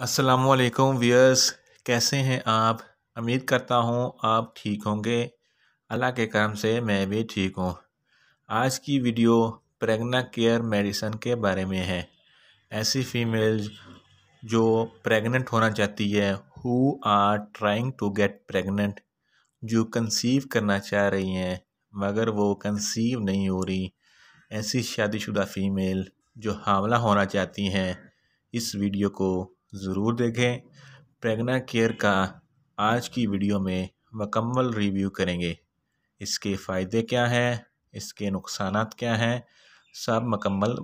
असलकम वियर्स कैसे हैं आप उम्मीद करता हूँ आप ठीक होंगे अल्लाह के करम से मैं भी ठीक हूँ आज की वीडियो प्रेगना केयर मेडिसन के बारे में है ऐसी फीमेल जो प्रेग्नेंट होना चाहती है who are trying to get pregnant जो कंसीव करना चाह रही हैं मगर वो कंसीव नहीं हो रही ऐसी शादीशुदा फ़ीमेल जो हावला होना चाहती हैं इस वीडियो को ज़रूर देखें प्रेगना केयर का आज की वीडियो में मकम्मल रिव्यू करेंगे इसके फ़ायदे क्या हैं इसके नुकसान क्या हैं सब मकम्मल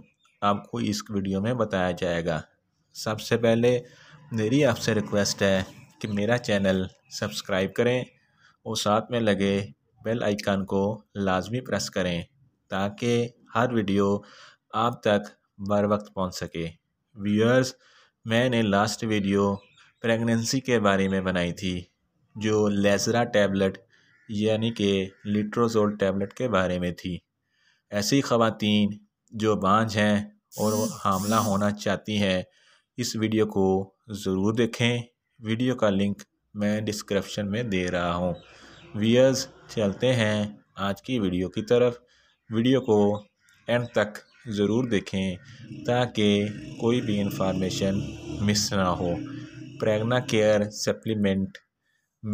आपको इस वीडियो में बताया जाएगा सबसे पहले मेरी आपसे रिक्वेस्ट है कि मेरा चैनल सब्सक्राइब करें और साथ में लगे बेल आइकन को लाजमी प्रेस करें ताकि हर वीडियो आप तक बर वक्त पहुंच सके व्यूअर्स मैंने लास्ट वीडियो प्रेगनेंसी के बारे में बनाई थी जो लेजरा टैबलेट यानी कि लिट्रोजोल टैबलेट के बारे में थी ऐसी खातन जो बांझ हैं और हामला होना चाहती हैं इस वीडियो को ज़रूर देखें वीडियो का लिंक मैं डिस्क्रिप्शन में दे रहा हूँ वीयर्स चलते हैं आज की वीडियो की तरफ वीडियो को एंड तक ज़रूर देखें ताकि कोई भी इंफॉर्मेशन मिस ना हो प्रेगना केयर सप्लीमेंट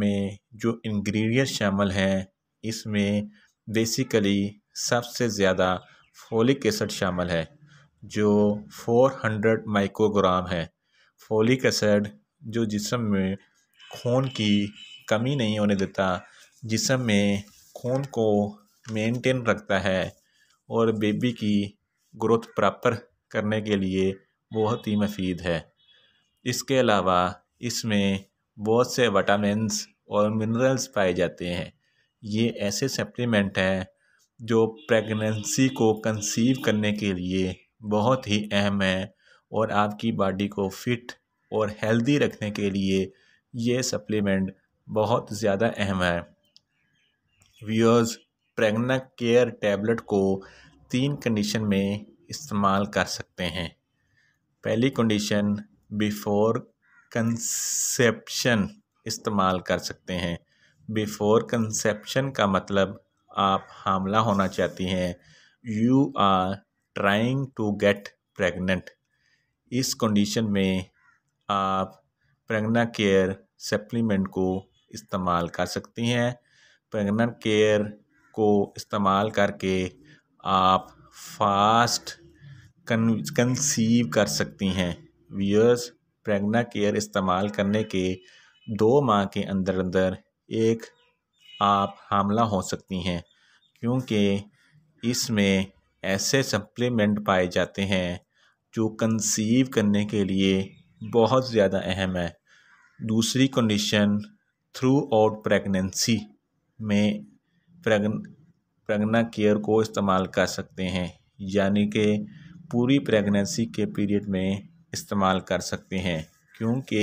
में जो इंग्रेडिएंट शामिल हैं इसमें बेसिकली सबसे ज़्यादा फोलिक एसिड शामिल है जो 400 माइक्रोग्राम है फोलिक एसिड जो जिसम में खून की कमी नहीं होने देता जिसम में खून को मेंटेन रखता है और बेबी की ग्रोथ प्रॉपर करने के लिए बहुत ही मफीद है इसके अलावा इसमें बहुत से वाटामस और मिनरल्स पाए जाते हैं ये ऐसे सप्लीमेंट हैं जो प्रेगनेंसी को कंसीव करने के लिए बहुत ही अहम है और आपकी बॉडी को फिट और हेल्दी रखने के लिए ये सप्लीमेंट बहुत ज़्यादा अहम है व्यूअर्स प्रेगनेंट केयर टैबलेट को तीन कंडीशन में इस्तेमाल कर सकते हैं पहली कंडीशन बिफोर कंसेप्शन इस्तेमाल कर सकते हैं बिफोर कंसेप्शन का मतलब आप हामला होना चाहती हैं you are trying to get pregnant इस कंडीशन में आप प्रेगना केयर सप्लीमेंट को इस्तेमाल कर सकती हैं प्रेगना केयर को इस्तेमाल करके आप फास्ट कंसीव कर सकती हैं व्यूअर्स प्रेगना केयर इस्तेमाल करने के दो माह के अंदर अंदर एक आप हमला हो सकती हैं क्योंकि इसमें ऐसे सप्लीमेंट पाए जाते हैं जो कंसीव करने के लिए बहुत ज़्यादा अहम है दूसरी कंडीशन थ्रू आउट प्रेगनेंसी में प्रेगन प्रेगना केयर को इस्तेमाल कर सकते हैं यानी कि पूरी प्रेगनेंसी के पीरियड में इस्तेमाल कर सकते हैं क्योंकि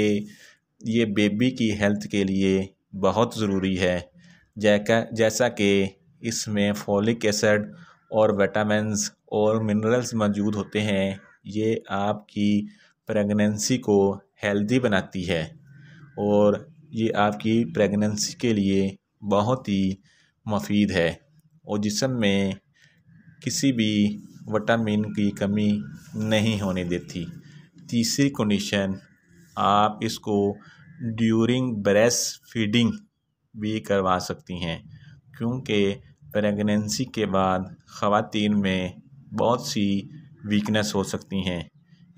ये बेबी की हेल्थ के लिए बहुत ज़रूरी है जैका जैसा कि इसमें फॉलिक एसिड और वटामिन और मिनरल्स मौजूद होते हैं ये आपकी प्रेगनेंसी को हेल्दी बनाती है और ये आपकी प्रेगनेंसी के लिए बहुत ही मफीद है जिसम में किसी भी विटामिन की कमी नहीं होने देती तीसरी कंडीशन आप इसको ड्यूरिंग ब्रेस्ट फीडिंग भी करवा सकती हैं क्योंकि प्रेगनेंसी के बाद ख़वातीन में बहुत सी वीकनेस हो सकती हैं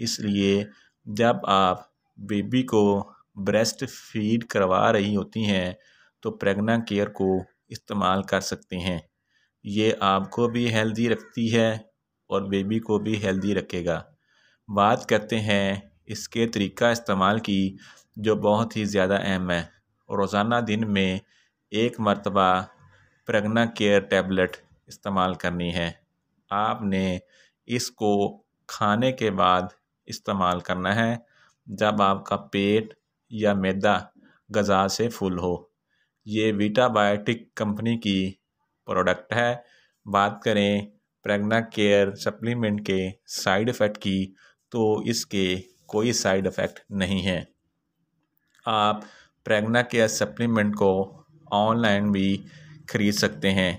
इसलिए जब आप बेबी को ब्रेस्ट फीड करवा रही होती हैं तो प्रेगना केयर को इस्तेमाल कर सकते हैं ये आपको भी हेल्दी रखती है और बेबी को भी हेल्दी रखेगा बात करते हैं इसके तरीका इस्तेमाल की जो बहुत ही ज़्यादा अहम है रोज़ाना दिन में एक मरतबा प्रगना केयर टैबलेट इस्तेमाल करनी है आपने इसको खाने के बाद इस्तेमाल करना है जब आपका पेट या मैदा गज़ा से फुल हो ये वीटाबायोटिक कंपनी की प्रोडक्ट है बात करें प्रेगना केयर सप्लीमेंट के साइड इफ़ेक्ट की तो इसके कोई साइड इफ़ेक्ट नहीं है आप प्रेगना केयर सप्लीमेंट को ऑनलाइन भी ख़रीद सकते हैं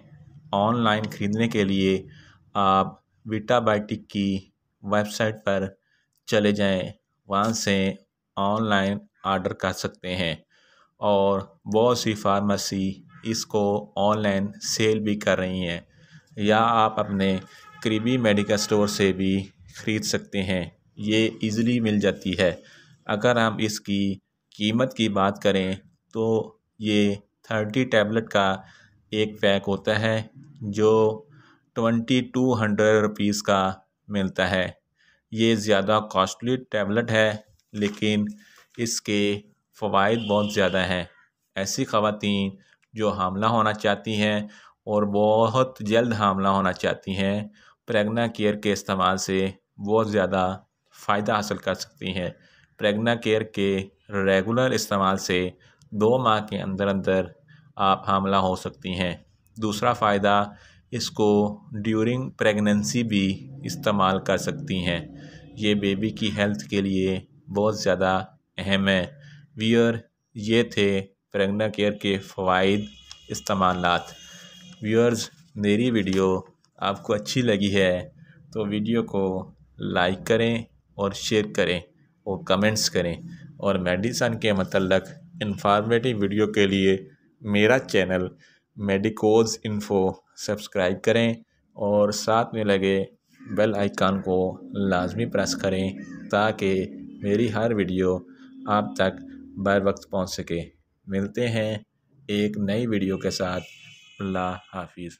ऑनलाइन ख़रीदने के लिए आप विटाबायोटिक की वेबसाइट पर चले जाएं वहाँ से ऑनलाइन ऑर्डर कर सकते हैं और बहुत सी फार्मेसी इसको ऑनलाइन सेल भी कर रही हैं या आप अपने करीबी मेडिकल स्टोर से भी ख़रीद सकते हैं ये इज़िली मिल जाती है अगर हम इसकी कीमत की बात करें तो ये थर्टी टैबलेट का एक पैक होता है जो ट्वेंटी टू हंड्रेड रुपीज़ का मिलता है ये ज़्यादा कॉस्टली टैबलेट है लेकिन इसके फ़वाद बहुत ज़्यादा हैं ऐसी ख़वातीन जो हमला होना चाहती हैं और बहुत जल्द हमला होना चाहती हैं प्रेगना केयर के इस्तेमाल से बहुत ज़्यादा फ़ायदा हासिल कर सकती हैं प्रेगना केयर के रेगुलर इस्तेमाल से दो माह के अंदर अंदर आप हमला हो सकती हैं दूसरा फ़ायदा इसको ड्यूरिंग प्रेगनेंसी भी इस्तेमाल कर सकती हैं ये बेबी की हेल्थ के लिए बहुत ज़्यादा अहम है वियर ये थे प्रेगना केयर के फ़वाद इस्तेमाल व्यूअर्स मेरी वीडियो आपको अच्छी लगी है तो वीडियो को लाइक करें और शेयर करें और कमेंट्स करें और मेडिसन के मतलब इंफॉर्मेटिव वीडियो के लिए मेरा चैनल मेडिकोज इन्फो सब्सक्राइब करें और साथ में लगे बेल आइकान को लाजमी प्रेस करें ताकि मेरी हर वीडियो आप तक बर वक्त पहुंच सके मिलते हैं एक नई वीडियो के साथ अल्लाह हाफिज़